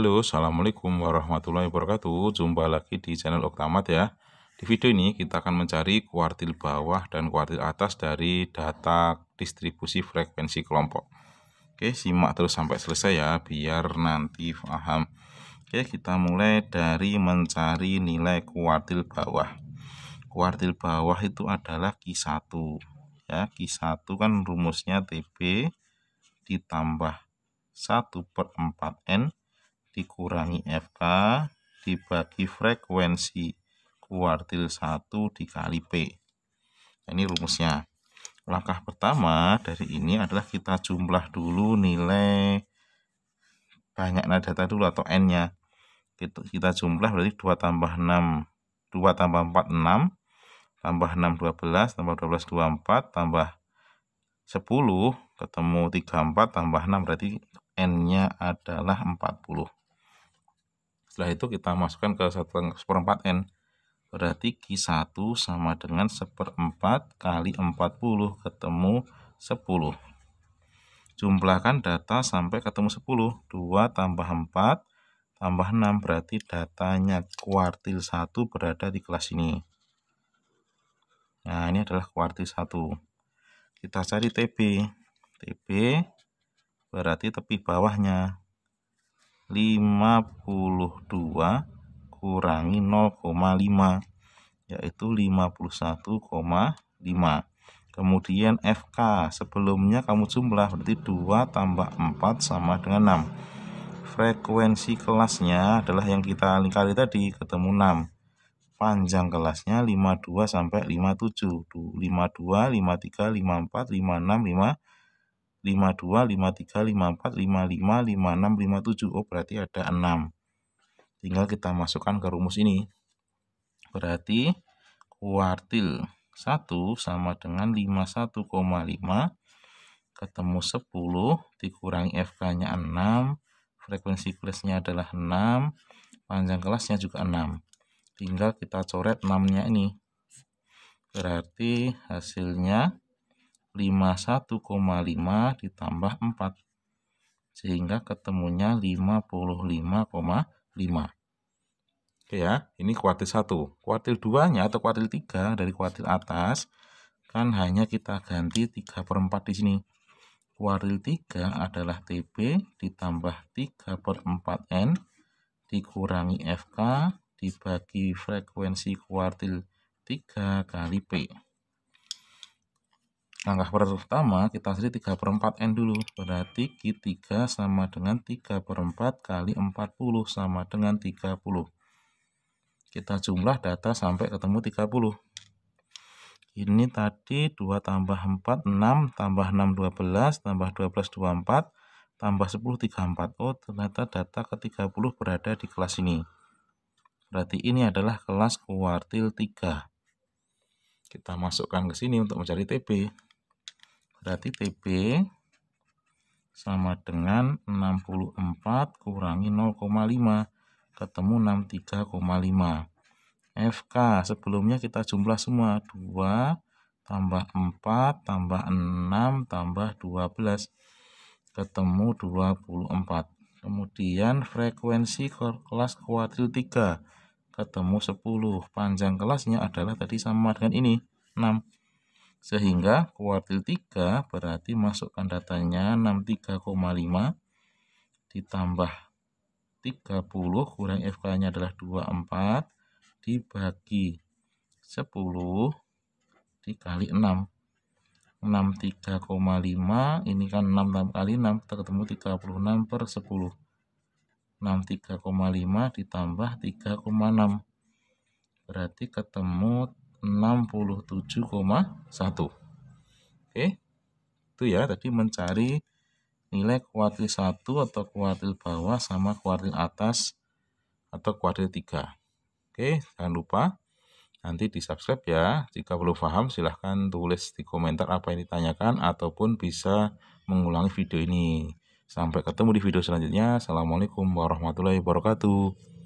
Halo, Assalamualaikum warahmatullahi wabarakatuh. Jumpa lagi di channel Oktamat ya. Di video ini kita akan mencari kuartil bawah dan kuartil atas dari data distribusi frekuensi kelompok. Oke, simak terus sampai selesai ya, biar nanti paham. Oke, kita mulai dari mencari nilai kuartil bawah. Kuartil bawah itu adalah Q1. Ya, Q1 kan rumusnya tp ditambah 1 per 4N dikurangi FK dibagi frekuensi kuartil 1 dikali P. Nah, ini rumusnya. Langkah pertama dari ini adalah kita jumlah dulu nilai banyaknya data dulu atau N-nya. Kita, gitu, kita jumlah berarti 2 tambah 6. 2 tambah 4, 6. Tambah 6, 12. Tambah 12, 24. Tambah 10. Ketemu 34 tambah 6 berarti N-nya adalah 40. Setelah itu kita masukkan ke 1 per 4 N. Berarti Q1 sama dengan 1 per 4 kali 40 ketemu 10. Jumlahkan data sampai ketemu 10. 2 tambah 4 tambah 6 berarti datanya kuartil 1 berada di kelas ini. Nah ini adalah kuartil 1. Kita cari TB. TB berarti tepi bawahnya 52 kurangi 0,5 yaitu 51,5 kemudian FK sebelumnya kamu jumlah berarti 2 tambah 4 sama dengan 6 frekuensi kelasnya adalah yang kita lingkari tadi ketemu 6 panjang kelasnya 52 sampai 57 52 53 54 56 5 52, 53, 54, 55, 56, 57. Oh, berarti ada 6. Tinggal kita masukkan ke rumus ini. Berarti kuartil 1 sama dengan 51,5 ketemu 10 dikurangi FK-nya 6, frekuensi kelasnya adalah 6, panjang kelasnya juga 6. Tinggal kita coret 6-nya ini. Berarti hasilnya 51,5 ditambah 4 sehingga ketemunya 55,5 Oke ya ini kuartil 1 kuartil 2 nya atau kuartil 3 dari kuartil atas kan hanya kita ganti 3 per 4 di sini kuartil 3 adalah TB ditambah 3 per 4 N dikurangi FK dibagi frekuensi kuartil 3 kali P Langkah pertama kita cari 3 per 4 N dulu. Berarti Q3 sama dengan 3 per 4 kali 40 sama dengan 30. Kita jumlah data sampai ketemu 30. Ini tadi 2 tambah 4, 6, tambah 6, 12, tambah 12, 24, tambah 10, 34. Oh, ternyata data ke 30 berada di kelas ini. Berarti ini adalah kelas kuartil 3. Kita masukkan ke sini untuk mencari TP. Berarti TB sama dengan 64 kurangi 0,5 ketemu 63,5 FK sebelumnya kita jumlah semua 2 tambah 4 tambah 6 tambah 12 ketemu 24 kemudian frekuensi kelas kuadril 3 ketemu 10 panjang kelasnya adalah tadi sama dengan ini 6 sehingga kuartil 3 berarti masukkan datanya 63,5 ditambah 30 kurang FK-nya adalah 24 dibagi 10 dikali 6 63,5 ini kan 6 kali 6 kita ketemu 36 per 10 63,5 ditambah 3,6 berarti ketemu 67,1 oke itu ya tadi mencari nilai kuartil 1 atau kuartil bawah sama kuartil atas atau kuartil 3 oke jangan lupa nanti di subscribe ya jika belum paham silahkan tulis di komentar apa yang ditanyakan ataupun bisa mengulangi video ini sampai ketemu di video selanjutnya assalamualaikum warahmatullahi wabarakatuh